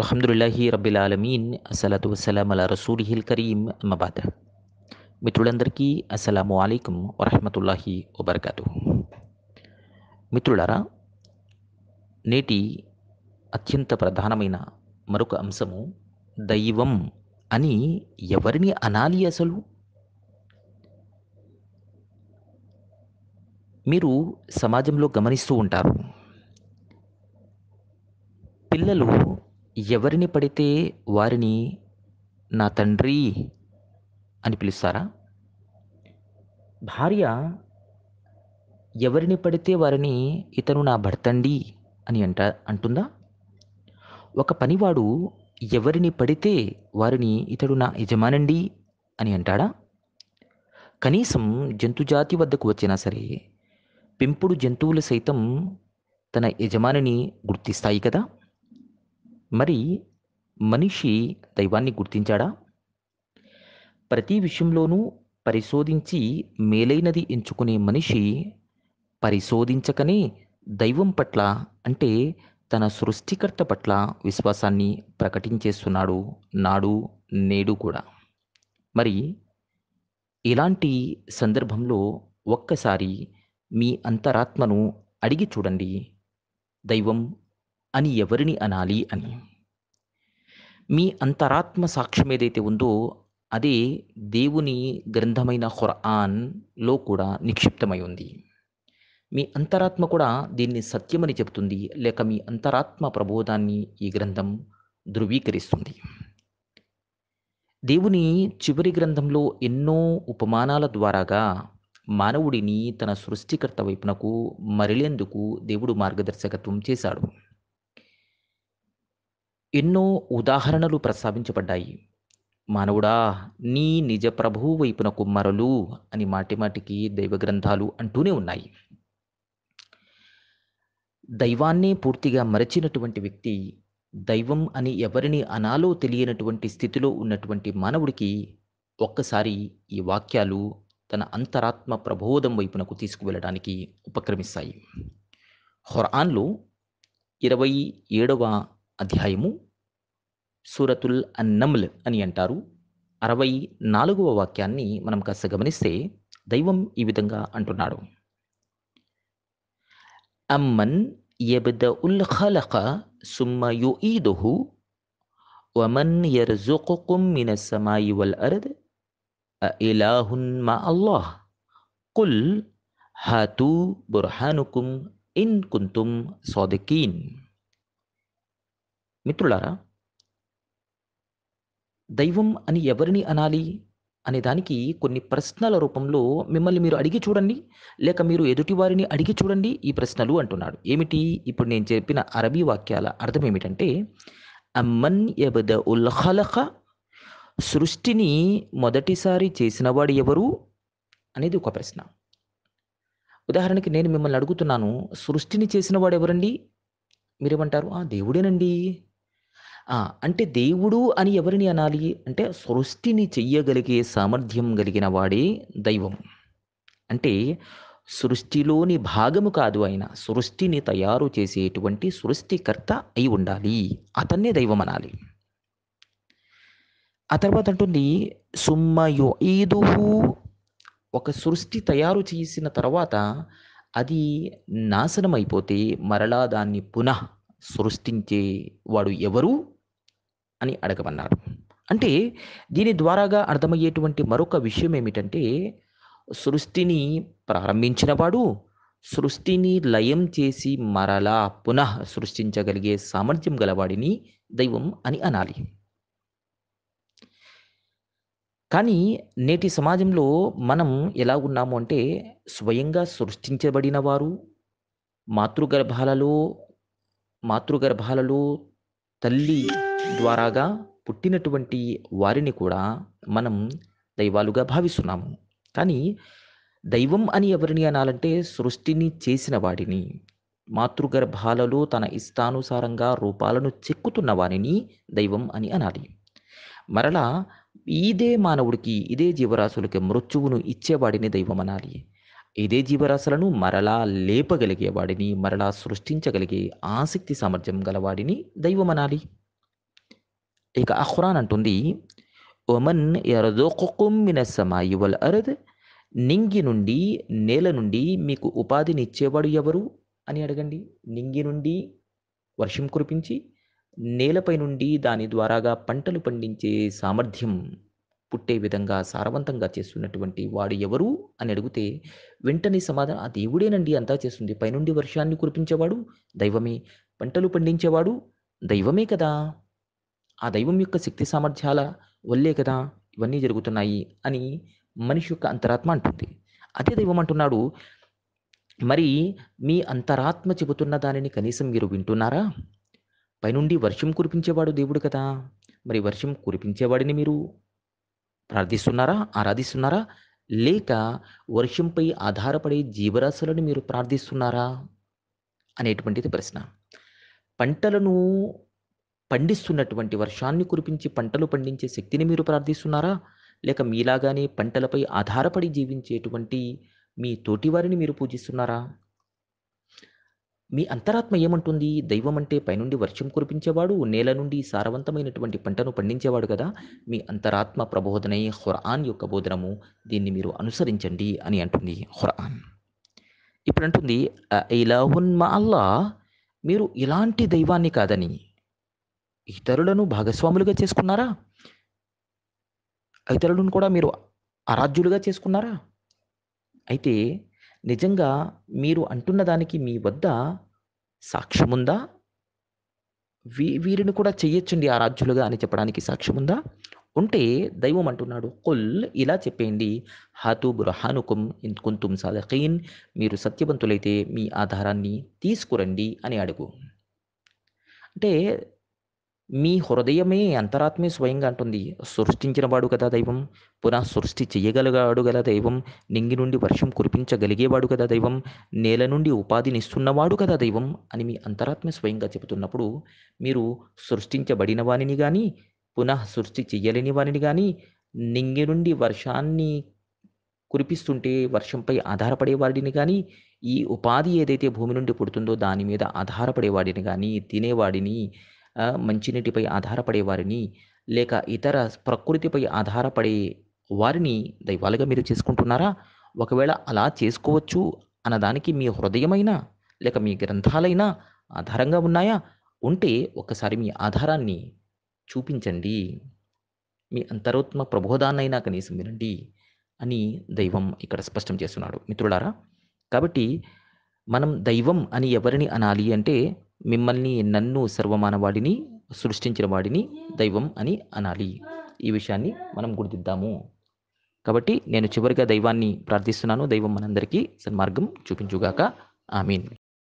అల్హమ్దుల్లాహి రబ్బిల్ ఆలమీన్ అసలతు వసలాం అలా రసూలిహిల్ కరీం మబాద్ మిత్రులందరికీ అస్సలాము అలైకుం వరహమతుల్లాహి వబర్కాతు మిత్రులారా నేటి అత్యంత ప్రధానమైన మరొక అంశము దైవం అని ఎవరిని అనాలి అసలు మీరు సమాజంలో గమనిస్తూ ఉంటారు పిల్లలు ఎవరిని పడితే వారిని నా తండ్రి అని పిలుస్తారా భార్య ఎవరిని పడితే వారిని ఇతను నా భర్తండి అని అంట అంటుందా ఒక పనివాడు ఎవరిని పడితే వారిని ఇతడు నా యజమానండి అని అంటాడా కనీసం జంతుజాతి వద్దకు వచ్చినా సరే పెంపుడు జంతువులు సైతం తన యజమానిని గుర్తిస్తాయి కదా మరి మనిషి దైవాన్ని గుర్తించాడా ప్రతి విషయంలోనూ పరిశోధించి మేలైనది ఎంచుకునే మనిషి పరిశోధించకనే దైవం పట్ల అంటే తన సృష్టికర్త పట్ల విశ్వాసాన్ని ప్రకటించేస్తున్నాడు నాడు నేడు కూడా మరి ఇలాంటి సందర్భంలో ఒక్కసారి మీ అంతరాత్మను అడిగి చూడండి దైవం అని ఎవరిని అనాలి అని మీ అంతరాత్మ సాక్ష్యం ఏదైతే ఉందో అదే దేవుని గ్రంథమైన ఖురాన్లో కూడా నిక్షిప్తమై ఉంది మీ అంతరాత్మ కూడా దీన్ని సత్యమని చెబుతుంది లేక మీ అంతరాత్మ ప్రబోధాన్ని ఈ గ్రంథం ధృవీకరిస్తుంది దేవుని చివరి గ్రంథంలో ఎన్నో ఉపమానాల ద్వారాగా మానవుడిని తన సృష్టికర్త వైపునకు మరలేందుకు దేవుడు మార్గదర్శకత్వం చేశాడు ఎన్నో ఉదాహరణలు ప్రస్తావించబడ్డాయి మానవుడా నీ నిజ ప్రభువు వైపున కుమ్మరలు అని మాటిమాటికి దైవ గ్రంథాలు అంటూనే ఉన్నాయి దైవాన్నే పూర్తిగా మరచినటువంటి వ్యక్తి దైవం అని ఎవరిని అనాలో తెలియనటువంటి స్థితిలో ఉన్నటువంటి మానవుడికి ఒక్కసారి ఈ వాక్యాలు తన అంతరాత్మ ప్రబోధం వైపునకు తీసుకువెళ్ళడానికి ఉపక్రమిస్తాయి హొరాన్లో ఇరవై ఏడవ అధ్యాయము సూరతుల్ అన్నమ్ల్ అని అంటారు అరవై నాలుగవ వాక్యాన్ని మనం కాస్త గమనిస్తే దైవం ఈ విధంగా అంటున్నాడు అమ్మన్ యబద ఉల్ ఖలఖ సుమ్మ యుఈదుహు వమన్ యర్జుకుకుం మిన సమాయి వల్ అర్ద్ ఇలాహున్ మా అల్లాహ్ కుల్ హాతూ బుర్హానుకుం ఇన్ కుంతుమ్ సాదికీన్ మిత్రులారా దైవం అని ఎవరిని అనాలి అనే దానికి కొన్ని ప్రశ్నల రూపంలో మిమ్మల్ని మీరు అడిగి చూడండి లేక మీరు ఎదుటి వారిని అడిగి చూడండి ఈ ప్రశ్నలు అంటున్నాడు ఏమిటి ఇప్పుడు నేను చెప్పిన అరబీ వాక్యాల అర్థం ఏమిటంటే అమ్మన్ ఎబద ఉల్హలహ సృష్టిని మొదటిసారి చేసినవాడు ఎవరు అనేది ఒక ప్రశ్న ఉదాహరణకి నేను మిమ్మల్ని అడుగుతున్నాను సృష్టిని చేసినవాడు ఎవరండి మీరేమంటారు ఆ దేవుడేనండి ఆ! అంటే దేవుడు అని ఎవరిని అనాలి? అంటే సృష్టిని చెయ్యగలిగే సామర్థ్యం కలిగిన వాడే దైవం. అంటే సృష్టిలోని భాగము కాదు ఆయన. సృష్టిని తయారు చేసేటువంటి సృష్టికర్త అయి ఉండాలి. అతన్నే దైవం అనాలి. ఆ తర్వాత అంటుంది సుమ్మయో ఈదు ఒక సృష్టి తయారు చేసిన తర్వాత అది నాశనం అయిపోతే మరలా దాన్ని పునః సృష్టించే వాడు ఎవరు? అని అడగమన్నారు అంటే దీని ద్వారాగా అర్థమయ్యేటువంటి మరొక విషయం ఏమిటంటే సృష్టిని ప్రారంభించినవాడు సృష్టిని లయం చేసి మరలా పునః సృష్టించగలిగే సామర్థ్యం గలవాడిని దైవం అని అనాలి కానీ నేటి సమాజంలో మనం ఎలా ఉన్నాము అంటే స్వయంగా సృష్టించబడిన వారు మాతృగర్భాలలో మాతృగర్భాలలో తల్లి ద్వారాగా పుట్టినటువంటి వారిని కూడా మనం దైవాలుగా భావిస్తున్నాము కానీ దైవం అని ఎవరిని అనాలంటే సృష్టిని చేసిన వాడిని మాతృగర్భాలలో తన ఇష్టానుసారంగా రూపాలను చెక్కుతున్న వారిని దైవం అని అనాలి మరలా ఇదే మానవుడికి ఇదే జీవరాశులకి మృత్యువును ఇచ్చేవాడిని దైవం అనాలి ఇదే జీవరాశులను మరలా లేపగలిగేవాడిని మరలా సృష్టించగలిగే ఆసక్తి సామర్థ్యం గలవాడిని దైవం అనాలి ఇక అఖురాన్ అంటుంది ఒమన్ ఎరదోకుం సమాయి వల్ అరద్ నింగి నుండి నేల నుండి మీకు ఉపాధిని ఇచ్చేవాడు ఎవరు అని అడగండి నింగి నుండి వర్షం కురిపించి నేలపై నుండి దాని ద్వారాగా పంటలు పండించే సామర్థ్యం పుట్టే విధంగా సారవంతంగా చేస్తున్నటువంటి వాడు ఎవరు అని అడిగితే వెంటనే సమాధానం ఆ దేవుడేనండి అంతా చేస్తుంది పైనుండి వర్షాన్ని కురిపించేవాడు దైవమే పంటలు పండించేవాడు దైవమే కదా ఆ దైవం యొక్క శక్తి సామర్థ్యాల వల్లే కదా ఇవన్నీ జరుగుతున్నాయి అని మనిషి యొక్క అంతరాత్మ అంటుంది అదే దైవం అంటున్నాడు మరి మీ అంతరాత్మ చెబుతున్న దానిని కనీసం మీరు వింటున్నారా పైనుండి వర్షం కురిపించేవాడు దేవుడు కదా మరి వర్షం కురిపించేవాడిని మీరు ప్రార్థిస్తున్నారా ఆరాధిస్తున్నారా లేక వర్షంపై ఆధారపడే జీవరాశులను మీరు ప్రార్థిస్తున్నారా అనేటువంటిది ప్రశ్న పంటలను పండిస్తున్నటువంటి వర్షాన్ని కురిపించి పంటలు పండించే శక్తిని మీరు ప్రార్థిస్తున్నారా లేక మీలాగానే పంటలపై ఆధారపడి జీవించేటువంటి మీ తోటివారిని మీరు పూజిస్తున్నారా మీ అంతరాత్మ ఏమంటుంది దైవం అంటే పైనుండి వర్షం కురిపించేవాడు నేల నుండి సారవంతమైనటువంటి పంటను పండించేవాడు కదా మీ అంతరాత్మ ప్రబోధనే హురాన్ యొక్క బోధనము దీన్ని మీరు అనుసరించండి అని అంటుంది హురాన్ ఇప్పుడు అంటుంది ఇలాహున్ మా అల్లా మీరు ఇలాంటి దైవాన్ని కాదని ఇతరులను భాగస్వాములుగా చేసుకున్నారా ఇతరులను కూడా మీరు అరాజ్యులుగా చేసుకున్నారా అయితే నిజంగా మీరు అంటున్న దానికి మీ వద్ద సాక్ష్యముందా వీ వీరిని కూడా చెయ్యొచ్చండి ఆ రాజ్యులుగా అని చెప్పడానికి సాక్ష్యం ఉందా ఉంటే దైవం అంటున్నాడు కుల్ ఇలా చెప్పేయండి హాతు బురహానుకుం కుంతుం సాదకీన్ మీరు సత్యవంతులైతే మీ ఆధారాన్ని తీసుకురండి అని అడుగు అంటే మీ హృదయమే అంతరాత్మే స్వయంగా అంటుంది సృష్టించినవాడు కదా దైవం పునః సృష్టి చేయగలగాడు గల దైవం నింగి నుండి వర్షం కురిపించగలిగేవాడు కదా దైవం నేల నుండి ఉపాధినిస్తున్నవాడు కదా దైవం అని మీ అంతరాత్మ స్వయంగా చెబుతున్నప్పుడు మీరు సృష్టించబడిన వాణిని కానీ పునః సృష్టి చెయ్యలేని వాణిని కానీ నింగి నుండి వర్షాన్ని కురిపిస్తుంటే వర్షంపై ఆధారపడే వాడిని కానీ ఈ ఉపాధి ఏదైతే భూమి నుండి పుడుతుందో దాని మీద ఆధారపడేవాడిని కానీ తినేవాడిని మంచినీటిపై ఆధారపడే వారిని లేక ఇతర ప్రకృతిపై ఆధారపడే వారిని దైవాలుగా మీరు చేసుకుంటున్నారా ఒకవేళ అలా చేసుకోవచ్చు అన్నదానికి మీ హృదయమైనా లేక మీ గ్రంథాలైనా ఆధారంగా ఉన్నాయా ఉంటే ఒకసారి మీ ఆధారాన్ని చూపించండి మీ అంతరోత్మ ప్రబోధాన్నైనా కనీసం వినండి అని దైవం ఇక్కడ స్పష్టం చేస్తున్నాడు మిత్రులారా కాబట్టి మనం దైవం అని ఎవరిని అనాలి అంటే మిమ్మల్ని నన్ను సర్వమానవాడిని సృష్టించిన వాడిని దైవం అని అనాలి ఈ విషయాన్ని మనం గుర్తిద్దాము కాబట్టి నేను చివరిగా దైవాన్ని ప్రార్థిస్తున్నాను దైవం మనందరికీ సన్మార్గం చూపించుగాక ఆమీన్